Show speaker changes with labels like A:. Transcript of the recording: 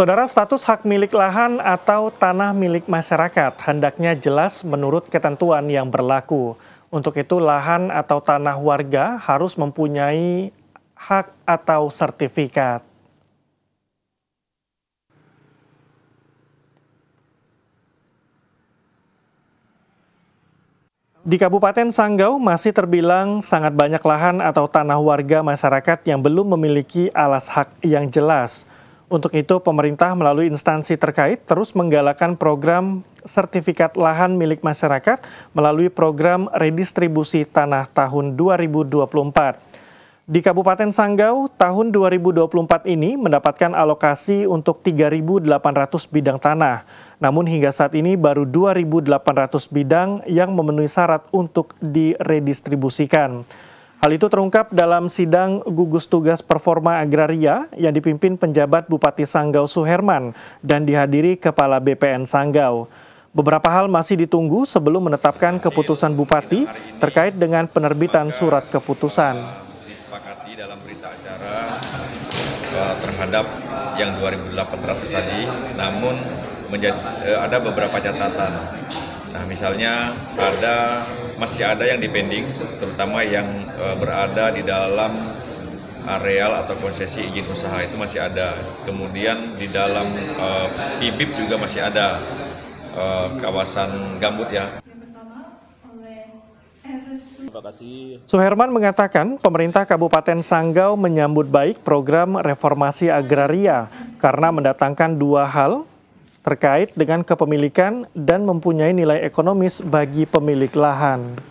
A: Saudara status hak milik lahan atau tanah milik masyarakat hendaknya jelas menurut ketentuan yang berlaku. Untuk itu lahan atau tanah warga harus mempunyai hak atau sertifikat. Di Kabupaten Sanggau masih terbilang sangat banyak lahan atau tanah warga masyarakat yang belum memiliki alas hak yang jelas. Untuk itu, pemerintah melalui instansi terkait terus menggalakkan program sertifikat lahan milik masyarakat melalui program redistribusi tanah tahun 2024. Di Kabupaten Sanggau, tahun 2024 ini mendapatkan alokasi untuk 3.800 bidang tanah. Namun hingga saat ini baru 2.800 bidang yang memenuhi syarat untuk diredistribusikan. Hal itu terungkap dalam sidang gugus tugas performa agraria yang dipimpin penjabat Bupati Sanggau Suherman dan dihadiri Kepala BPN Sanggau. Beberapa hal masih ditunggu sebelum menetapkan keputusan Bupati terkait dengan penerbitan surat keputusan.
B: Disepakati dalam berita acara eh, terhadap yang 2.800 tadi, namun eh, ada beberapa catatan Nah, misalnya ada masih ada yang dipending, terutama yang e, berada di dalam areal atau konsesi izin usaha itu masih ada. Kemudian di dalam e, PIBIP juga masih ada e, kawasan gambut ya.
A: Suherman mengatakan pemerintah Kabupaten Sanggau menyambut baik program reformasi agraria karena mendatangkan dua hal terkait dengan kepemilikan dan mempunyai nilai ekonomis bagi pemilik lahan.